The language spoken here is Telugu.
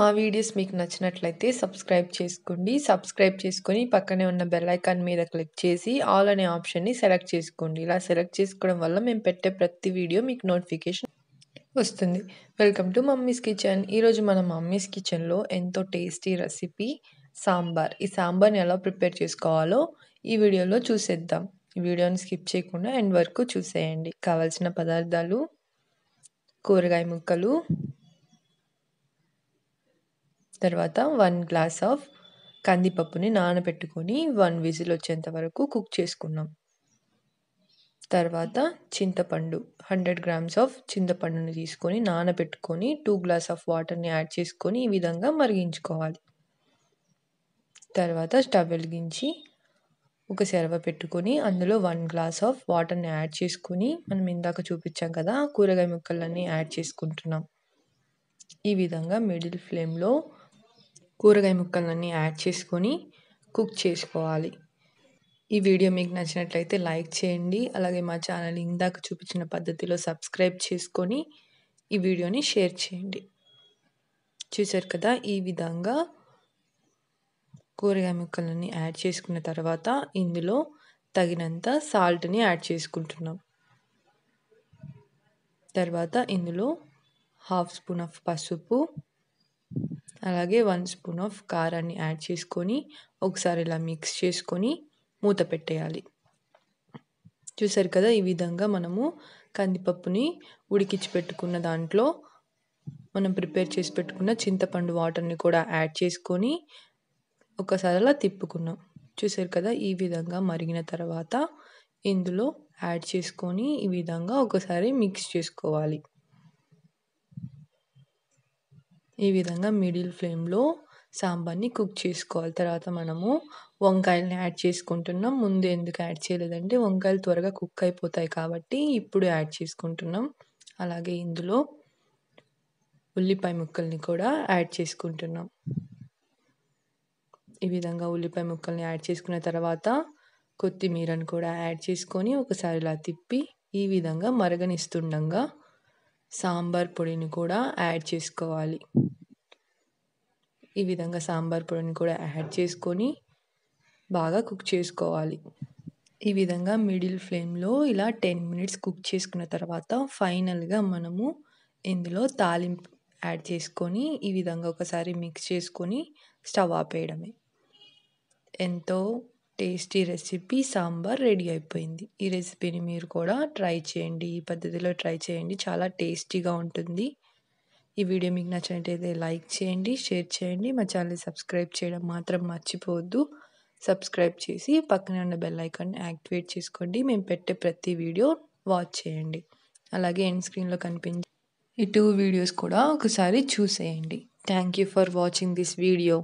మా వీడియోస్ మీకు నచ్చినట్లయితే సబ్స్క్రైబ్ చేసుకోండి సబ్స్క్రైబ్ చేసుకొని పక్కనే ఉన్న బెల్లైకాన్ మీద క్లిక్ చేసి ఆల్ అనే ఆప్షన్ని సెలెక్ట్ చేసుకోండి ఇలా సెలెక్ట్ చేసుకోవడం వల్ల మేము పెట్టే ప్రతి వీడియో మీకు నోటిఫికేషన్ వస్తుంది వెల్కమ్ టు మమ్మీస్ కిచెన్ ఈరోజు మన మమ్మీస్ కిచెన్లో ఎంతో టేస్టీ రెసిపీ సాంబార్ ఈ సాంబార్ని ఎలా ప్రిపేర్ చేసుకోవాలో ఈ వీడియోలో చూసేద్దాం ఈ వీడియోని స్కిప్ చేయకుండా ఎండ్ వరకు చూసేయండి కావాల్సిన పదార్థాలు కూరగాయ ముక్కలు తర్వాత వన్ గ్లాస్ ఆఫ్ కందిపప్పుని నానబెట్టుకొని వన్ విజిల్ వచ్చేంత వరకు కుక్ చేసుకున్నాం తర్వాత చింతపండు హండ్రెడ్ గ్రామ్స్ ఆఫ్ చింతపండుని తీసుకొని నానబెట్టుకొని టూ గ్లాస్ ఆఫ్ వాటర్ని యాడ్ చేసుకొని ఈ విధంగా మరిగించుకోవాలి తర్వాత స్టవ్ వెలిగించి ఒక సెరవ పెట్టుకొని అందులో వన్ గ్లాస్ ఆఫ్ వాటర్ని యాడ్ చేసుకొని మనం ఇందాక చూపించాం కదా కూరగాయ ముక్కలన్నీ యాడ్ చేసుకుంటున్నాం ఈ విధంగా మిడిల్ ఫ్లేమ్లో కూరగాయ ముక్కలన్నీ యాడ్ చేసుకొని కుక్ చేసుకోవాలి ఈ వీడియో మీకు నచ్చినట్లయితే లైక్ చేయండి అలాగే మా ఛానల్ ఇందాక చూపించిన పద్ధతిలో సబ్స్క్రైబ్ చేసుకొని ఈ వీడియోని షేర్ చేయండి చూసారు కదా ఈ విధంగా కూరగాయ ముక్కలన్నీ యాడ్ చేసుకున్న తర్వాత ఇందులో తగినంత సాల్ట్ని యాడ్ చేసుకుంటున్నాం తర్వాత ఇందులో హాఫ్ స్పూన్ ఆఫ్ పసుపు అలాగే వన్ స్పూన్ ఆఫ్ కారాన్ని యాడ్ చేసుకొని ఒకసారి ఇలా మిక్స్ చేసుకొని మూత పెట్టేయాలి చూసారు కదా ఈ విధంగా మనము కందిపప్పుని ఉడికించి పెట్టుకున్న దాంట్లో మనం ప్రిపేర్ చేసి పెట్టుకున్న చింతపండు వాటర్ని కూడా యాడ్ చేసుకొని ఒకసారి అలా తిప్పుకున్నాం చూసారు కదా ఈ విధంగా మరిగిన తర్వాత ఇందులో యాడ్ చేసుకొని ఈ విధంగా ఒకసారి మిక్స్ చేసుకోవాలి ఈ విధంగా మిడిల్ ఫ్లేమ్లో సాంబార్ని కుక్ చేసుకోవాలి తర్వాత మనము వంకాయలను యాడ్ చేసుకుంటున్నాం ముందు ఎందుకు యాడ్ చేయలేదంటే వంకాయలు త్వరగా కుక్ అయిపోతాయి కాబట్టి ఇప్పుడు యాడ్ చేసుకుంటున్నాం అలాగే ఇందులో ఉల్లిపాయ ముక్కల్ని కూడా యాడ్ చేసుకుంటున్నాం ఈ విధంగా ఉల్లిపాయ ముక్కల్ని యాడ్ చేసుకున్న తర్వాత కొత్తిమీరను కూడా యాడ్ చేసుకొని ఒకసారి ఇలా తిప్పి ఈ విధంగా మరగనిస్తుండగా సాంబార్ పొడిని కూడా యాడ్ చేసుకోవాలి ఈ విధంగా సాంబార్ పొడిని కూడా యాడ్ చేసుకొని బాగా కుక్ చేసుకోవాలి ఈ విధంగా మిడిల్ ఫ్లేమ్లో ఇలా టెన్ మినిట్స్ కుక్ చేసుకున్న తర్వాత ఫైనల్గా మనము ఇందులో తాలింపు యాడ్ చేసుకొని ఈ విధంగా ఒకసారి మిక్స్ చేసుకొని స్టవ్ ఆపేయడమే ఎంతో టేస్టీ రెసిపీ సాంబార్ రెడీ అయిపోయింది ఈ రెసిపీని మీరు కూడా ట్రై చేయండి ఈ పద్ధతిలో ట్రై చేయండి చాలా టేస్టీగా ఉంటుంది ఈ వీడియో మీకు నచ్చినట్టయితే లైక్ చేయండి షేర్ చేయండి మా ఛానల్ సబ్స్క్రైబ్ చేయడం మాత్రం మర్చిపోవద్దు సబ్స్క్రైబ్ చేసి పక్కనే ఉన్న బెల్ ఐకాన్ని యాక్టివేట్ చేసుకోండి మేము పెట్టే ప్రతి వీడియో వాచ్ చేయండి అలాగే ఎండ్ స్క్రీన్లో కనిపించే ఈ టూ వీడియోస్ కూడా ఒకసారి చూసేయండి thank you for watching this video